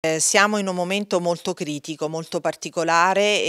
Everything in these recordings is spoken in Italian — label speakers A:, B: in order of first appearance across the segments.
A: Eh, siamo in un momento molto critico, molto particolare e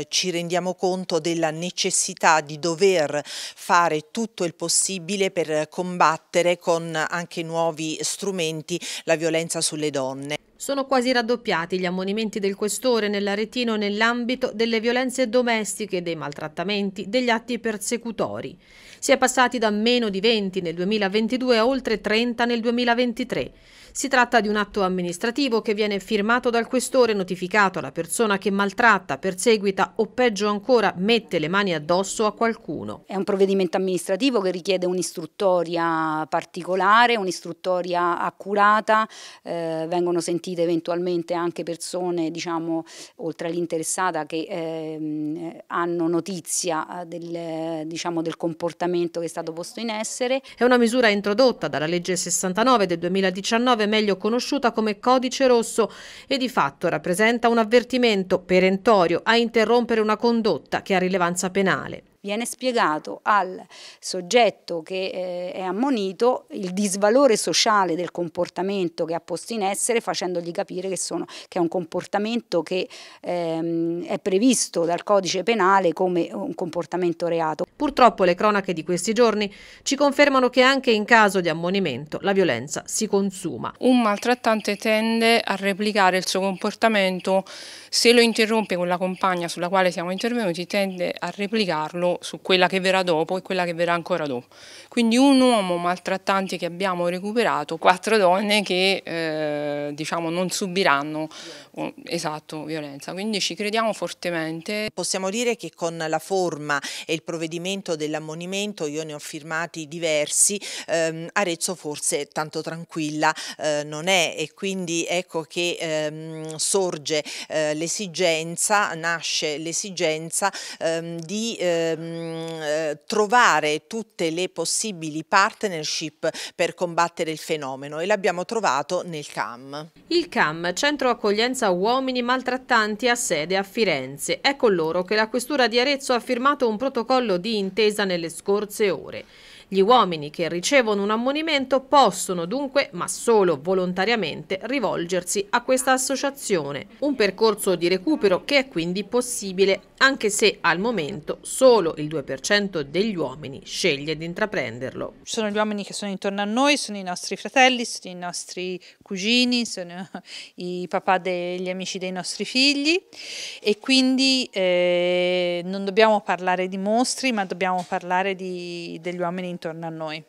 A: eh, ci rendiamo conto della necessità di dover fare tutto il possibile per combattere con anche nuovi strumenti la violenza sulle donne. Sono
B: quasi raddoppiati gli ammonimenti del questore nell'Aretino nell'ambito delle violenze domestiche, dei maltrattamenti, degli atti persecutori. Si è passati da meno di 20 nel 2022 a oltre 30 nel 2023. Si tratta di un atto amministrativo che viene firmato dal questore notificato alla persona che maltratta, perseguita o peggio ancora
C: mette le mani addosso a
B: qualcuno. È
C: un provvedimento amministrativo che richiede un'istruttoria particolare, un'istruttoria accurata, eh, vengono sentiti gestite eventualmente anche persone, diciamo, oltre all'interessata che ehm, hanno notizia eh, del, diciamo, del comportamento che è stato posto in essere. È una misura introdotta dalla legge 69 del 2019, meglio conosciuta come codice rosso,
B: e di fatto rappresenta un avvertimento perentorio a interrompere una condotta che ha rilevanza penale
C: viene spiegato al soggetto che eh, è ammonito il disvalore sociale del comportamento che ha posto in essere facendogli capire che, sono, che è un comportamento che ehm, è previsto dal codice penale come un comportamento reato. Purtroppo le cronache di questi giorni ci confermano che anche
B: in caso di ammonimento la violenza si consuma.
D: Un maltrattante tende a replicare il suo comportamento se lo interrompe con la compagna sulla quale siamo intervenuti tende a replicarlo su quella che verrà dopo e quella che verrà ancora dopo. Quindi un uomo maltrattante che abbiamo recuperato, quattro donne che eh, diciamo non subiranno
A: violenza. esatto, violenza. Quindi ci crediamo fortemente. Possiamo dire che con la forma e il provvedimento dell'ammonimento, io ne ho firmati diversi, ehm, Arezzo forse tanto tranquilla eh, non è e quindi ecco che ehm, sorge eh, l'esigenza, nasce l'esigenza ehm, di ehm, mh, ehm, eh, trovare tutte le possibili partnership per combattere il fenomeno e l'abbiamo trovato nel CAM. Il CAM,
B: Centro Accoglienza Uomini Maltrattanti, ha sede a Firenze. È con ecco loro che la Questura di Arezzo ha firmato un protocollo di intesa nelle scorse ore. Gli uomini che ricevono un ammonimento possono dunque, ma solo volontariamente, rivolgersi a questa associazione. Un percorso di recupero che è quindi possibile, anche se al momento solo il 2% degli uomini sceglie di intraprenderlo. Ci sono gli uomini che sono intorno a noi, sono i nostri fratelli, sono i nostri cugini, sono i papà degli amici dei nostri figli e quindi eh, non dobbiamo parlare di mostri ma dobbiamo parlare di, degli uomini intorno a noi.